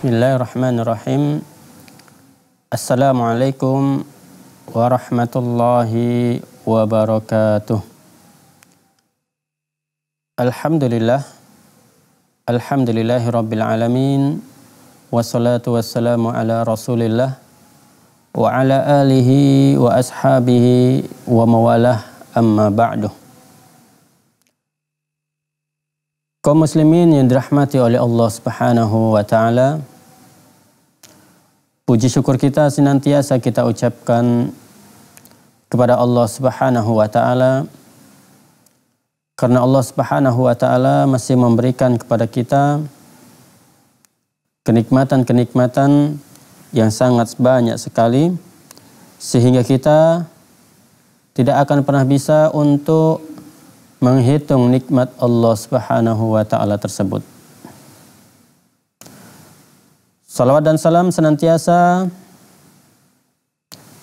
بسم الله الرحمن الرحيم السلام عليكم ورحمة الله وبركاته الحمد لله الحمد لله رب العالمين والصلاة والسلام على رسول الله وعلى آله وأصحابه وموالاه أما بعده Kaum muslimin yang dirahmati oleh Allah Subhanahu wa taala. Puji syukur kita senantiasa kita ucapkan kepada Allah Subhanahu wa taala karena Allah Subhanahu wa taala masih memberikan kepada kita kenikmatan-kenikmatan yang sangat banyak sekali sehingga kita tidak akan pernah bisa untuk menghitung nikmat Allah Subhanahu wa taala tersebut. Salawat dan salam senantiasa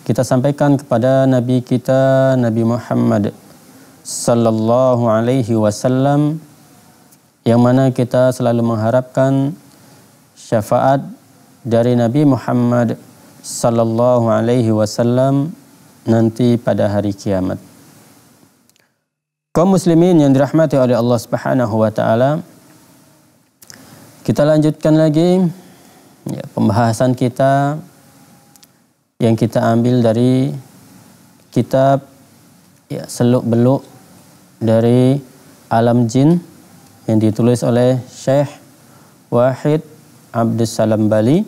kita sampaikan kepada nabi kita Nabi Muhammad sallallahu alaihi wasallam yang mana kita selalu mengharapkan syafaat dari Nabi Muhammad sallallahu alaihi wasallam nanti pada hari kiamat. Kaum muslimin yang dirahmati oleh Allah Subhanahu wa taala. Kita lanjutkan lagi ya, pembahasan kita yang kita ambil dari kitab ya, seluk-beluk dari Alam Jin yang ditulis oleh Syekh Wahid Abdus Salam Bali.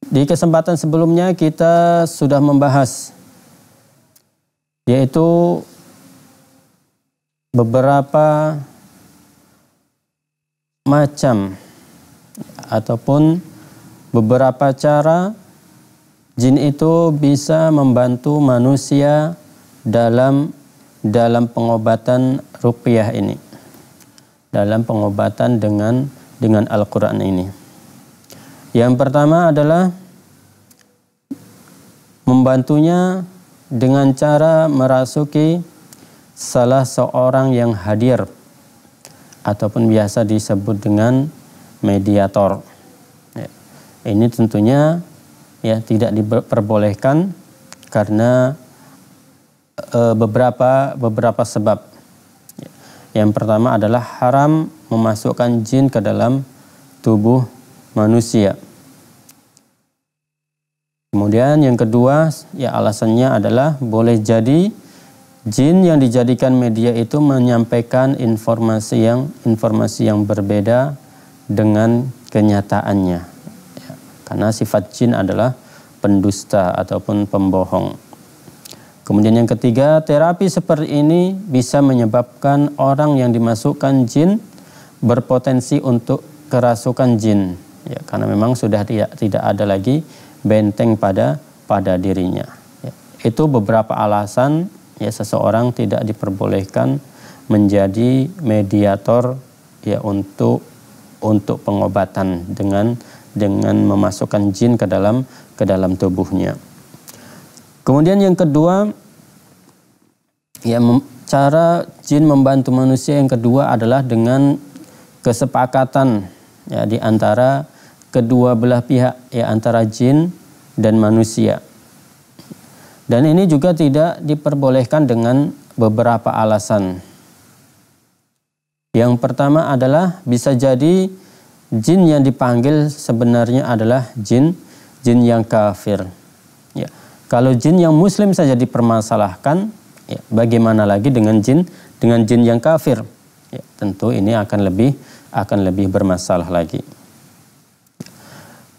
Di kesempatan sebelumnya kita sudah membahas yaitu beberapa macam ataupun beberapa cara jin itu bisa membantu manusia dalam dalam pengobatan rupiah ini dalam pengobatan dengan dengan Al-Qur'an ini. Yang pertama adalah membantunya dengan cara merasuki salah seorang yang hadir ataupun biasa disebut dengan mediator. Ya. Ini tentunya ya tidak diperbolehkan karena e, beberapa beberapa sebab. Ya. Yang pertama adalah haram memasukkan jin ke dalam tubuh manusia. Kemudian yang kedua, ya alasannya adalah boleh jadi Jin yang dijadikan media itu menyampaikan informasi yang informasi yang berbeda dengan kenyataannya. Ya, karena sifat jin adalah pendusta ataupun pembohong. Kemudian yang ketiga, terapi seperti ini bisa menyebabkan orang yang dimasukkan jin berpotensi untuk kerasukan jin. Ya, karena memang sudah tidak tidak ada lagi benteng pada pada dirinya. Ya. Itu beberapa alasan ya seseorang tidak diperbolehkan menjadi mediator ya untuk untuk pengobatan dengan dengan memasukkan jin ke dalam ke dalam tubuhnya. Kemudian yang kedua ya cara jin membantu manusia yang kedua adalah dengan kesepakatan ya di antara kedua belah pihak ya antara jin dan manusia. Dan ini juga tidak diperbolehkan dengan beberapa alasan. Yang pertama adalah bisa jadi jin yang dipanggil sebenarnya adalah jin jin yang kafir. Ya. Kalau jin yang muslim saja dipermasalahkan, ya, bagaimana lagi dengan jin dengan jin yang kafir? Ya, tentu ini akan lebih akan lebih bermasalah lagi.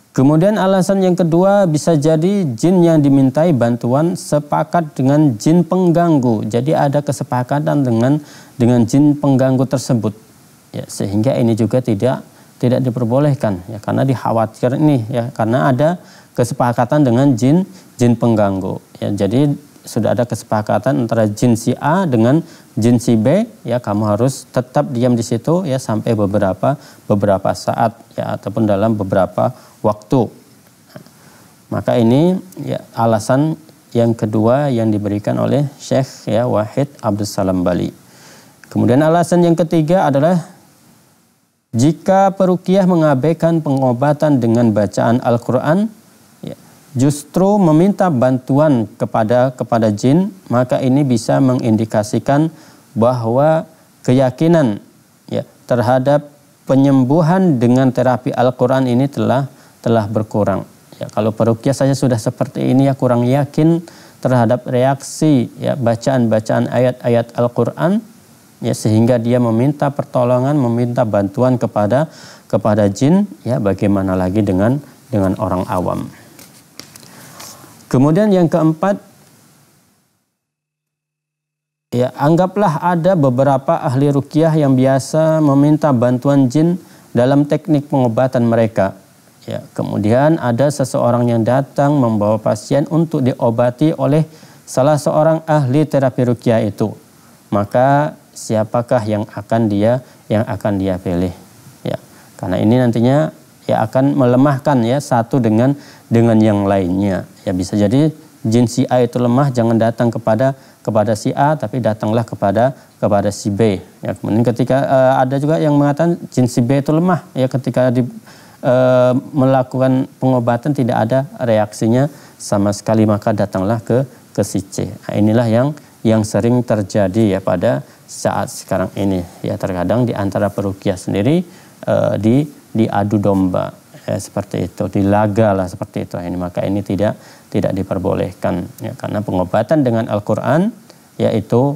Kemudian alasan yang kedua bisa jadi jin yang dimintai bantuan sepakat dengan jin pengganggu. Jadi ada kesepakatan dengan dengan jin pengganggu tersebut. Ya, sehingga ini juga tidak tidak diperbolehkan ya karena dikhawatir ini ya karena ada kesepakatan dengan jin jin pengganggu. Ya, jadi sudah ada kesepakatan antara jin si A dengan jin si B ya kamu harus tetap diam di situ ya sampai beberapa beberapa saat ya ataupun dalam beberapa waktu. Maka ini ya, alasan yang kedua yang diberikan oleh Syekh ya Wahid Abdul Salam Bali. Kemudian alasan yang ketiga adalah jika perukiah mengabaikan pengobatan dengan bacaan Al-Qur'an ya, justru meminta bantuan kepada kepada jin, maka ini bisa mengindikasikan bahwa keyakinan ya terhadap penyembuhan dengan terapi Al-Qur'an ini telah telah berkurang. Ya, kalau perukia saja sudah seperti ini ya kurang yakin terhadap reaksi ya bacaan-bacaan ayat-ayat Al-Qur'an ya sehingga dia meminta pertolongan, meminta bantuan kepada kepada jin ya bagaimana lagi dengan dengan orang awam. Kemudian yang keempat ya anggaplah ada beberapa ahli rukiah yang biasa meminta bantuan jin dalam teknik pengobatan mereka Ya, kemudian ada seseorang yang datang membawa pasien untuk diobati oleh salah seorang ahli terapi rukia itu. Maka siapakah yang akan dia yang akan dia pilih? Ya, karena ini nantinya ya akan melemahkan ya satu dengan dengan yang lainnya. Ya bisa jadi jin si A itu lemah jangan datang kepada kepada si A tapi datanglah kepada kepada si B. Ya kemudian ketika uh, ada juga yang mengatakan jin si B itu lemah ya ketika di e, melakukan pengobatan tidak ada reaksinya sama sekali maka datanglah ke ke si Nah, inilah yang yang sering terjadi ya pada saat sekarang ini ya terkadang di antara perukiah sendiri e, di diadu domba ya, seperti itu dilaga lah seperti itu nah, ini maka ini tidak tidak diperbolehkan ya karena pengobatan dengan Al-Qur'an yaitu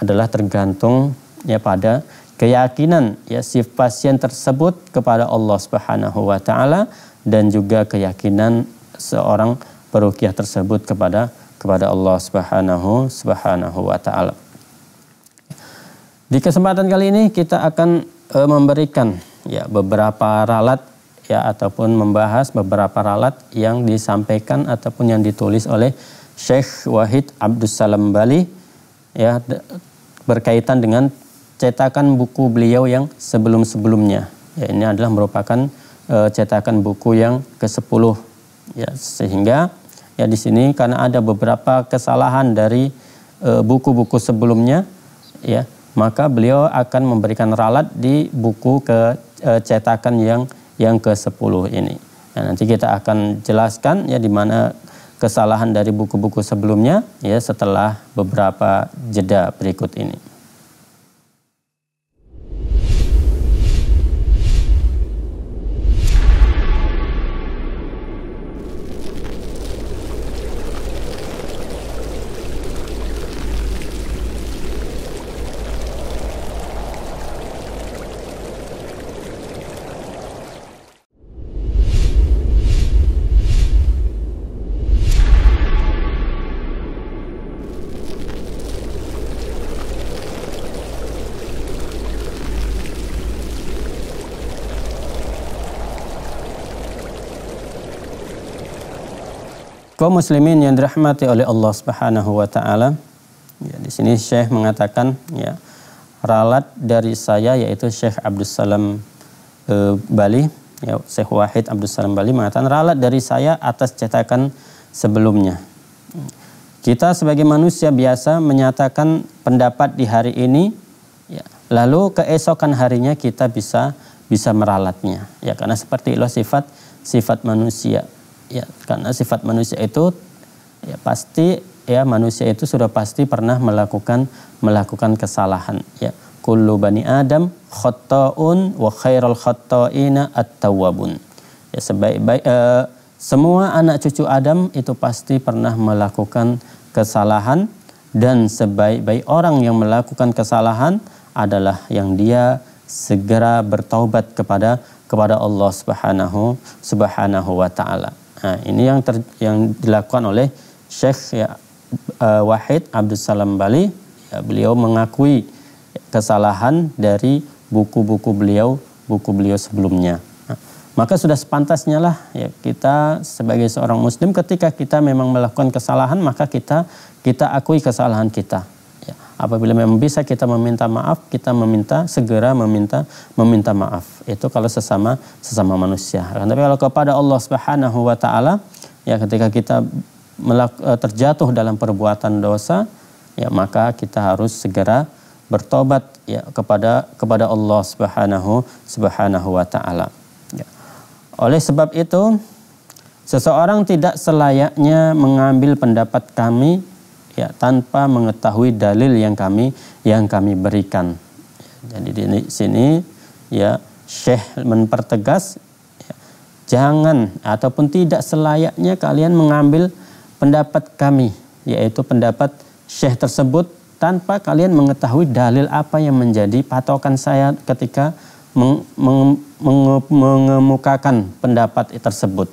adalah tergantung ya pada keyakinan ya si pasien tersebut kepada Allah Subhanahu wa taala dan juga keyakinan seorang perukiah tersebut kepada kepada Allah Subhanahu Subhanahu wa taala. Di kesempatan kali ini kita akan e, memberikan ya beberapa ralat ya ataupun membahas beberapa ralat yang disampaikan ataupun yang ditulis oleh Syekh Wahid Abdus Bali ya berkaitan dengan cetakan buku beliau yang sebelum-sebelumnya. Ya, ini adalah merupakan e, cetakan buku yang ke-10. Ya, sehingga ya di sini karena ada beberapa kesalahan dari eh, buku-buku e, sebelumnya ya, maka beliau akan memberikan ralat di buku ke e, cetakan yang yang ke-10 ini. Ya, nanti kita akan jelaskan ya di mana kesalahan dari buku-buku sebelumnya ya setelah beberapa jeda berikut ini. Kaum muslimin yang dirahmati oleh Allah Subhanahu wa taala. Ya, di sini Syekh mengatakan ya ralat dari saya yaitu Syekh Abdul Salam e, Bali, ya Syekh Wahid Abdul Salam Bali mengatakan ralat dari saya atas cetakan sebelumnya. Kita sebagai manusia biasa menyatakan pendapat di hari ini ya, lalu keesokan harinya kita bisa bisa meralatnya ya karena seperti itulah sifat sifat manusia ya karena sifat manusia itu ya pasti ya manusia itu sudah pasti pernah melakukan melakukan kesalahan ya kullu bani adam khata'un wa khairul khata'ina at-tawwabun ya sebaik-baik eh, semua anak cucu Adam itu pasti pernah melakukan kesalahan dan sebaik-baik orang yang melakukan kesalahan adalah yang dia segera bertaubat kepada kepada Allah Subhanahu Subhanahu wa taala. Nah, ini yang ter, yang dilakukan oleh Syekh ya, uh, Wahid Abdul Salam Bali. Ya, beliau mengakui kesalahan dari buku-buku beliau, buku beliau sebelumnya. Nah, maka sudah sepantasnya lah ya kita sebagai seorang muslim ketika kita memang melakukan kesalahan maka kita kita akui kesalahan kita Apabila memang bisa kita meminta maaf, kita meminta segera meminta meminta maaf. Itu kalau sesama sesama manusia. Tapi kalau kepada Allah Subhanahu wa taala, ya ketika kita eh, terjatuh dalam perbuatan dosa, ya maka kita harus segera bertobat ya kepada kepada Allah Subhanahu Subhanahu wa taala. Ya. Oleh sebab itu seseorang tidak selayaknya mengambil pendapat kami ya tanpa mengetahui dalil yang kami yang kami berikan. Jadi di sini ya Syekh mempertegas ya, jangan ataupun tidak selayaknya kalian mengambil pendapat kami yaitu pendapat Syekh tersebut tanpa kalian mengetahui dalil apa yang menjadi patokan saya ketika meng, meng, meng, mengemukakan pendapat tersebut.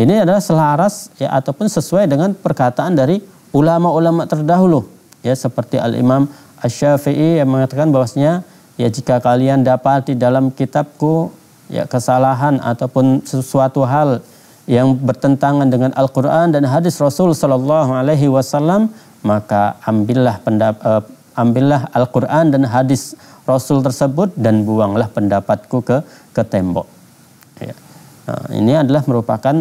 Ini adalah selaras ya ataupun sesuai dengan perkataan dari ulama-ulama terdahulu ya seperti Al Imam Asy-Syafi'i yang mengatakan bahwasanya ya jika kalian dapat di dalam kitabku ya kesalahan ataupun sesuatu hal yang bertentangan dengan Al-Qur'an dan hadis Rasul sallallahu alaihi wasallam maka ambillah uh, ambillah Al-Qur'an dan hadis Rasul tersebut dan buanglah pendapatku ke ke tembok. Ya. Nah, ini adalah merupakan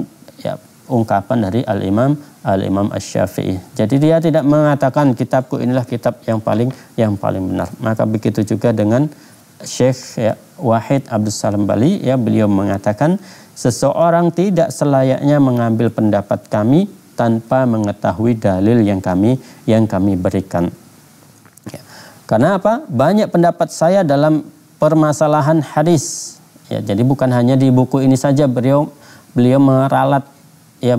ya ungkapan dari Al-Imam Al-Imam Asy-Syafi'i. Jadi dia tidak mengatakan kitabku inilah kitab yang paling yang paling benar. Maka begitu juga dengan Syekh ya, Wahid Abdus Salam Bali ya beliau mengatakan seseorang tidak selayaknya mengambil pendapat kami tanpa mengetahui dalil yang kami yang kami berikan. Ya. Karena apa? Banyak pendapat saya dalam permasalahan hadis. Ya, jadi bukan hanya di buku ini saja beliau beliau meralat ya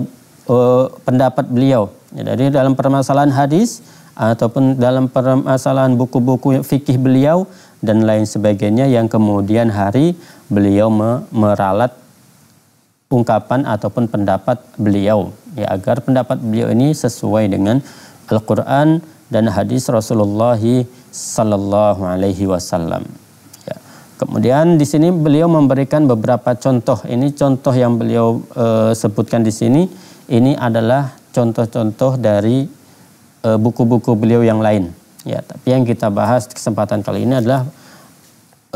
eh, pendapat beliau. Ya, jadi dalam permasalahan hadis ataupun dalam permasalahan buku-buku fikih beliau dan lain sebagainya yang kemudian hari beliau me meralat ungkapan ataupun pendapat beliau ya agar pendapat beliau ini sesuai dengan Al-Qur'an dan hadis Rasulullah sallallahu alaihi wasallam. Kemudian di sini beliau memberikan beberapa contoh. Ini contoh yang beliau e, sebutkan di sini. Ini adalah contoh-contoh dari eh, buku-buku e, beliau yang lain. Ya, tapi yang kita bahas kesempatan kali ini adalah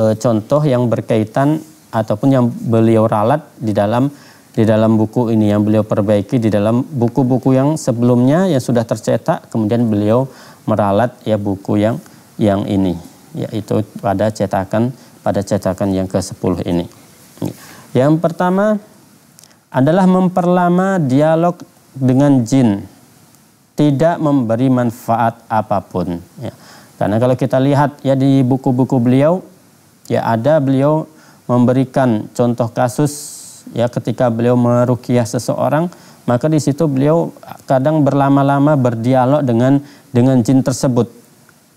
e, contoh yang berkaitan ataupun yang beliau ralat di dalam di dalam buku ini yang beliau perbaiki di dalam buku-buku yang sebelumnya yang sudah tercetak kemudian beliau meralat ya buku yang yang ini yaitu pada cetakan pada cetakan yang ke-10 ini. Yang pertama adalah memperlama dialog dengan jin, tidak memberi manfaat apapun. Ya. Karena kalau kita lihat ya di buku-buku beliau, ya ada beliau memberikan contoh kasus ya ketika beliau merukiah seseorang, maka di situ beliau kadang berlama-lama berdialog dengan dengan jin tersebut.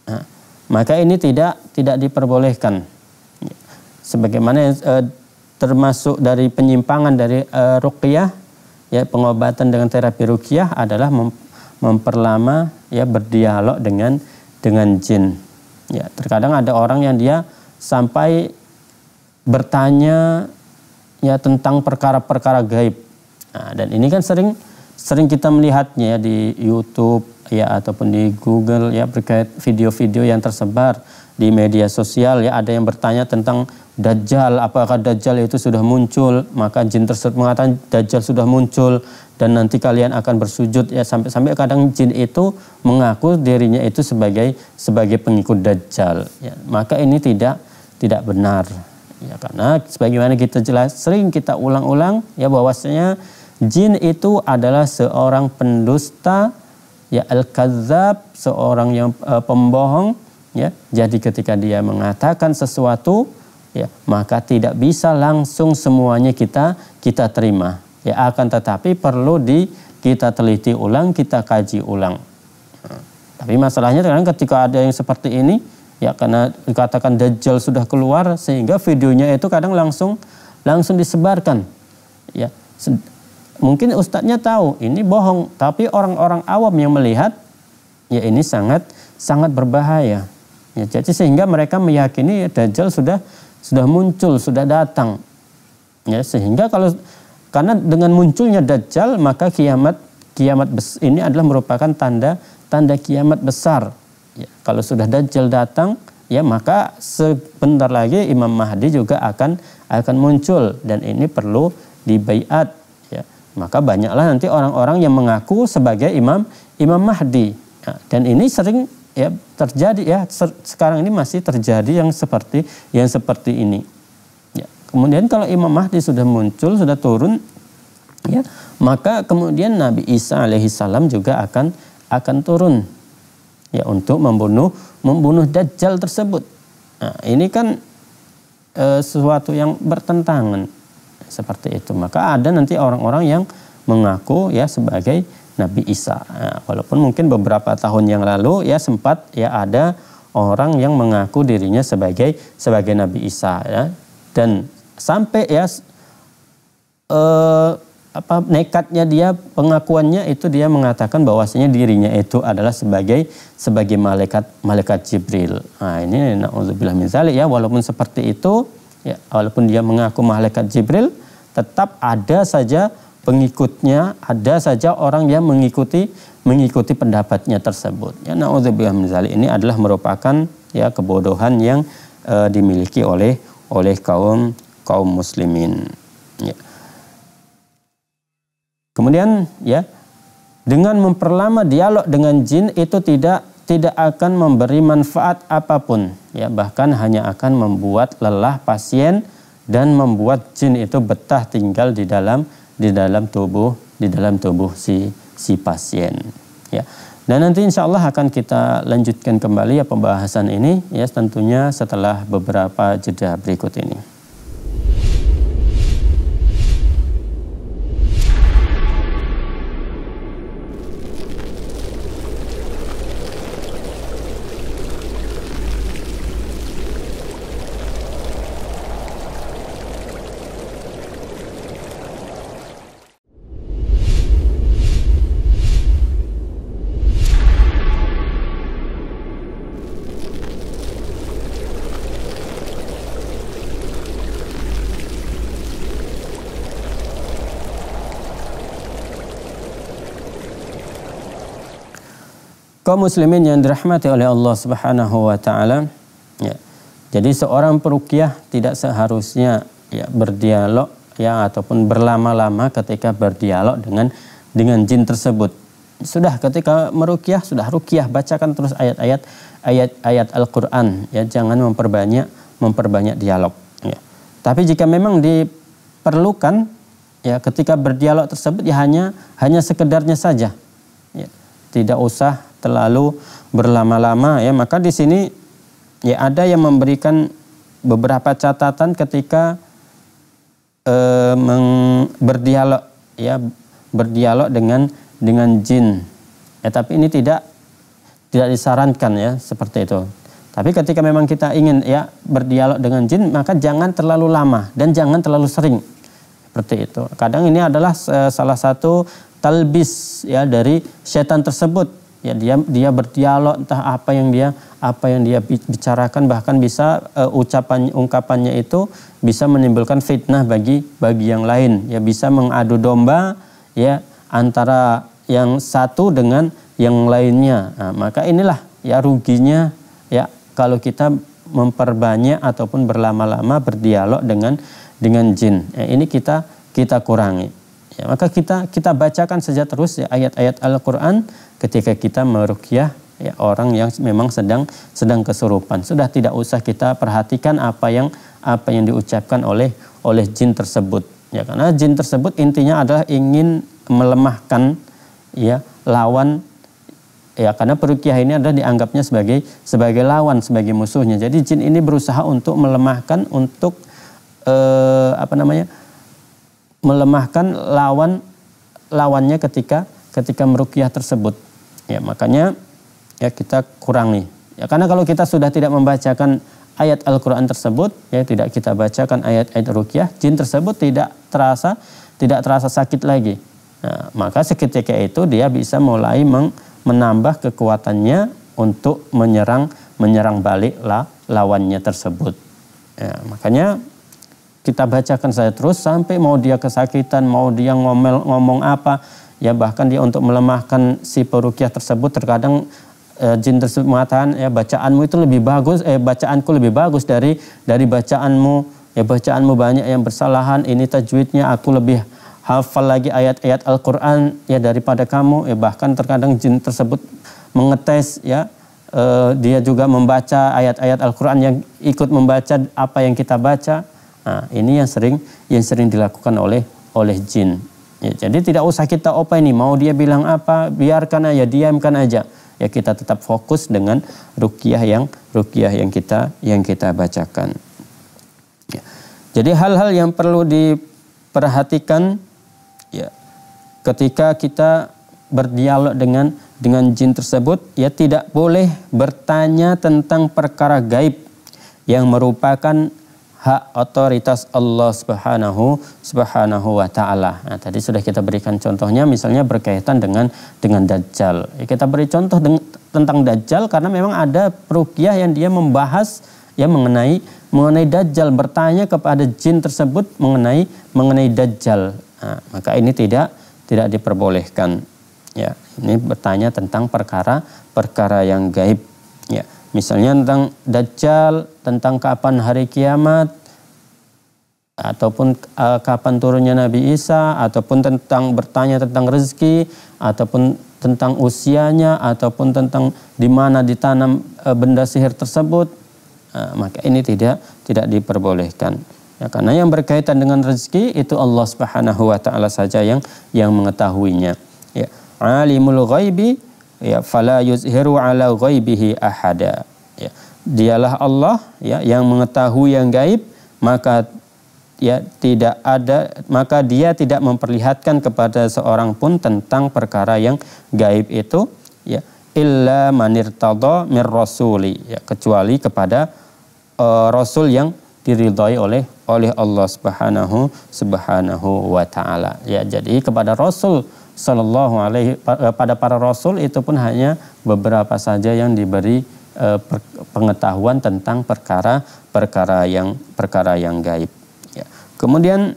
Nah, maka ini tidak tidak diperbolehkan sebagaimana yang eh, termasuk dari penyimpangan dari eh, ruqyah ya pengobatan dengan terapi ruqyah adalah mem, memperlama ya berdialog dengan dengan jin. Ya, terkadang ada orang yang dia sampai bertanya ya tentang perkara-perkara gaib. Nah, dan ini kan sering sering kita melihatnya ya di YouTube ya ataupun di Google ya berkait video-video yang tersebar di media sosial ya ada yang bertanya tentang Dajjal, apakah Dajjal itu sudah muncul? Maka jin tersebut mengatakan Dajjal sudah muncul dan nanti kalian akan bersujud ya sampai-sampai kadang jin itu mengaku dirinya itu sebagai sebagai pengikut Dajjal. Ya, maka ini tidak tidak benar. Ya karena sebagaimana kita jelas sering kita ulang-ulang ya bahwasanya jin itu adalah seorang pendusta ya al-kadzab, seorang yang uh, pembohong ya jadi ketika dia mengatakan sesuatu ya maka tidak bisa langsung semuanya kita kita terima ya akan tetapi perlu di kita teliti ulang kita kaji ulang tapi masalahnya sekarang ketika ada yang seperti ini ya karena dikatakan dajjal sudah keluar sehingga videonya itu kadang langsung langsung disebarkan ya mungkin ustadznya tahu ini bohong, tapi orang-orang awam yang melihat ya ini sangat sangat berbahaya. Ya, jadi sehingga mereka meyakini Dajjal sudah sudah muncul, sudah datang. Ya, sehingga kalau karena dengan munculnya Dajjal maka kiamat kiamat ini adalah merupakan tanda tanda kiamat besar. Ya, kalau sudah Dajjal datang, ya maka sebentar lagi Imam Mahdi juga akan akan muncul dan ini perlu dibaiat. Ya, maka banyaklah nanti orang-orang yang mengaku sebagai Imam Imam Mahdi. Ya, dan ini sering ya terjadi ya ter, sekarang ini masih terjadi yang seperti yang seperti ini. Ya. Kemudian kalau Imam Mahdi sudah muncul, sudah turun ya, maka kemudian Nabi Isa alaihi salam juga akan akan turun ya untuk membunuh membunuh dajjal tersebut. Nah, ini kan e, sesuatu yang bertentangan seperti itu. Maka ada nanti orang-orang yang mengaku ya sebagai Nabi Isa. Nah, walaupun mungkin beberapa tahun yang lalu ya sempat ya ada orang yang mengaku dirinya sebagai sebagai Nabi Isa ya. Dan sampai ya eh, apa nekatnya dia pengakuannya itu dia mengatakan bahwasanya dirinya itu adalah sebagai sebagai malaikat malaikat Jibril. Nah, ini naudzubillah min zalik ya walaupun seperti itu ya walaupun dia mengaku malaikat Jibril tetap ada saja pengikutnya ada saja orang yang mengikuti mengikuti pendapatnya tersebut. Ya naudzubillah minzalik ini adalah merupakan ya kebodohan yang e, dimiliki oleh oleh kaum kaum muslimin. Ya. Kemudian ya dengan memperlama dialog dengan jin itu tidak tidak akan memberi manfaat apapun ya bahkan hanya akan membuat lelah pasien dan membuat jin itu betah tinggal di dalam di dalam tubuh di dalam tubuh si si pasien ya dan nanti insya Allah akan kita lanjutkan kembali ya pembahasan ini ya tentunya setelah beberapa jeda berikut ini. Kaum muslimin yang dirahmati oleh Allah Subhanahu wa taala. Ya. Jadi seorang perukiah tidak seharusnya ya berdialog ya ataupun berlama-lama ketika berdialog dengan dengan jin tersebut. Sudah ketika merukiah sudah rukiah bacakan terus ayat-ayat ayat-ayat Al-Qur'an ya jangan memperbanyak memperbanyak dialog ya. Tapi jika memang diperlukan ya ketika berdialog tersebut ya hanya hanya sekedarnya saja. Ya tidak usah terlalu berlama-lama ya maka di sini ya ada yang memberikan beberapa catatan ketika eh, meng, berdialog ya berdialog dengan dengan jin ya tapi ini tidak tidak disarankan ya seperti itu tapi ketika memang kita ingin ya berdialog dengan jin maka jangan terlalu lama dan jangan terlalu sering seperti itu kadang ini adalah eh, salah satu talbis ya dari setan tersebut ya dia dia berdialog entah apa yang dia apa yang dia bicarakan bahkan bisa uh, ucapan ungkapannya itu bisa menimbulkan fitnah bagi bagi yang lain ya bisa mengadu domba ya antara yang satu dengan yang lainnya nah, maka inilah ya ruginya ya kalau kita memperbanyak ataupun berlama-lama berdialog dengan dengan jin ya, ini kita kita kurangi Ya, maka kita kita bacakan saja terus ya ayat-ayat Al-Qur'an ketika kita meruqyah ya, orang yang memang sedang sedang kesurupan. Sudah tidak usah kita perhatikan apa yang apa yang diucapkan oleh oleh jin tersebut. Ya, karena jin tersebut intinya adalah ingin melemahkan ya lawan ya karena perukiah ini adalah dianggapnya sebagai sebagai lawan sebagai musuhnya jadi jin ini berusaha untuk melemahkan untuk eh, apa namanya melemahkan lawan lawannya ketika ketika merukyah tersebut. Ya, makanya ya kita kurangi. Ya, karena kalau kita sudah tidak membacakan ayat Al-Qur'an tersebut, ya tidak kita bacakan ayat-ayat rukyah, jin tersebut tidak terasa tidak terasa sakit lagi. Nah, maka seketika itu dia bisa mulai meng, menambah kekuatannya untuk menyerang menyerang balik lawannya tersebut. Ya, makanya kita bacakan saya terus sampai mau dia kesakitan, mau dia ngomel ngomong apa, ya bahkan dia untuk melemahkan si perukiah tersebut terkadang e, jin tersebut mengatakan ya bacaanmu itu lebih bagus, eh bacaanku lebih bagus dari dari bacaanmu, ya bacaanmu banyak yang bersalahan, ini tajwidnya aku lebih hafal lagi ayat-ayat Al-Qur'an ya daripada kamu, ya bahkan terkadang jin tersebut mengetes ya Uh, dia juga membaca ayat-ayat Al-Qur'an yang ikut membaca apa yang kita baca Nah, ini yang sering yang sering dilakukan oleh oleh jin. Ya, jadi tidak usah kita apa ini mau dia bilang apa biarkan aja diamkan aja ya kita tetap fokus dengan rukyah yang rukyah yang kita yang kita bacakan. Ya. Jadi hal-hal yang perlu diperhatikan ya ketika kita berdialog dengan dengan jin tersebut ya tidak boleh bertanya tentang perkara gaib yang merupakan hak otoritas Allah Subhanahu Subhanahu wa taala. Nah, tadi sudah kita berikan contohnya misalnya berkaitan dengan dengan dajjal. Ya, kita beri contoh deng- tentang dajjal karena memang ada ruqyah yang dia membahas ya mengenai mengenai dajjal bertanya kepada jin tersebut mengenai mengenai dajjal. Nah, maka ini tidak tidak diperbolehkan. Ya, ini bertanya tentang perkara perkara yang gaib. Ya. Misalnya tentang Dajjal, tentang kapan hari kiamat, ataupun uh, kapan turunnya Nabi Isa, ataupun tentang bertanya tentang rezeki, ataupun tentang usianya, ataupun tentang di mana ditanam uh, benda sihir tersebut, uh, maka ini tidak tidak diperbolehkan. Ya, karena yang berkaitan dengan rezeki itu Allah Subhanahu wa taala saja yang yang mengetahuinya. Ya, alimul ghaibi ya fala yuzhiru ala ghaibihi ahada ya dialah Allah ya yang mengetahui yang gaib maka ya tidak ada maka dia tidak memperlihatkan kepada seorang pun tentang perkara yang gaib itu ya illa manirtada mir rasuli ya kecuali kepada uh, rasul yang diridhai oleh oleh Allah Subhanahu Subhanahu wa taala ya jadi kepada rasul Shallallahu Alaihi eh, pada para rasul itu pun hanya beberapa saja yang diberi eh, pengetahuan tentang perkara-perkara yang perkara yang gaib. Ya. Kemudian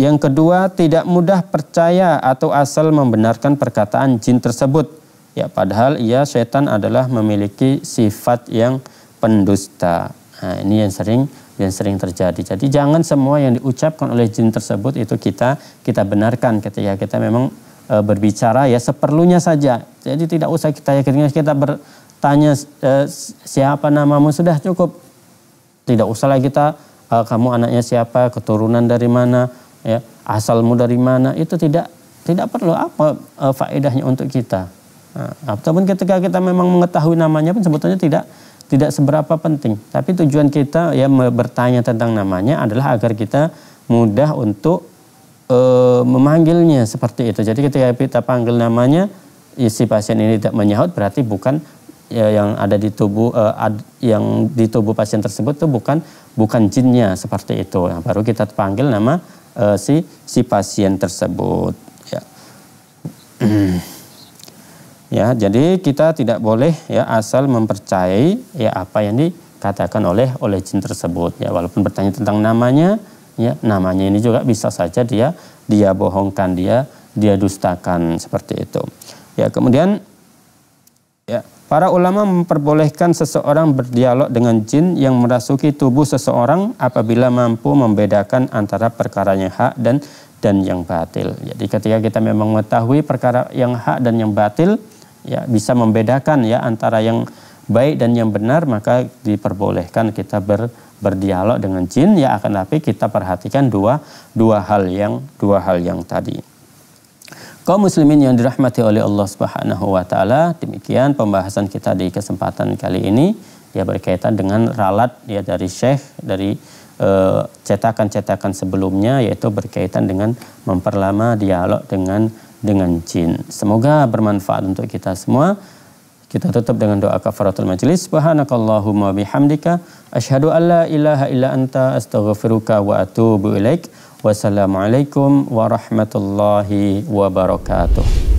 yang kedua, tidak mudah percaya atau asal membenarkan perkataan jin tersebut. Ya, padahal ia setan adalah memiliki sifat yang pendusta. Nah, ini yang sering yang sering terjadi. Jadi jangan semua yang diucapkan oleh jin tersebut itu kita kita benarkan ketika kita memang e, berbicara ya seperlunya saja. Jadi tidak usah kita yakinkan kita bertanya e, siapa namamu sudah cukup. Tidak usahlah kita e, kamu anaknya siapa, keturunan dari mana, ya, asalmu dari mana itu tidak tidak perlu apa e, faedahnya untuk kita. Nah, ataupun ketika kita memang mengetahui namanya pun sebetulnya tidak tidak seberapa penting. Tapi tujuan kita ya bertanya tentang namanya adalah agar kita mudah untuk e, memanggilnya seperti itu. Jadi ketika kita panggil namanya, ya, si pasien ini tidak menyahut berarti bukan ya, yang ada di tubuh e, ad, yang di tubuh pasien tersebut itu bukan bukan jinnya seperti itu. Nah, baru kita panggil nama e, si si pasien tersebut. Ya. Ya, jadi kita tidak boleh ya asal mempercayai ya apa yang dikatakan oleh oleh jin tersebut ya walaupun bertanya tentang namanya ya namanya ini juga bisa saja dia dia bohongkan dia dia dustakan seperti itu. Ya, kemudian ya para ulama memperbolehkan seseorang berdialog dengan jin yang merasuki tubuh seseorang apabila mampu membedakan antara perkara yang hak dan dan yang batil. Jadi ketika kita memang mengetahui perkara yang hak dan yang batil, ya bisa membedakan ya antara yang baik dan yang benar maka diperbolehkan kita ber, berdialog dengan jin ya akan tapi kita perhatikan dua dua hal yang dua hal yang tadi. Kaum muslimin yang dirahmati oleh Allah Subhanahu wa taala, demikian pembahasan kita di kesempatan kali ini ya berkaitan dengan ralat ya dari Syekh dari eh, cetakan-cetakan cetakan -cetakan sebelumnya yaitu berkaitan dengan memperlama dialog dengan dengan jin. Semoga bermanfaat untuk kita semua. Kita tutup dengan doa kafaratul majlis. Subhanakallahumma bihamdika asyhadu an la ilaha illa anta astaghfiruka wa atubu ilaik. Wassalamualaikum warahmatullahi wabarakatuh.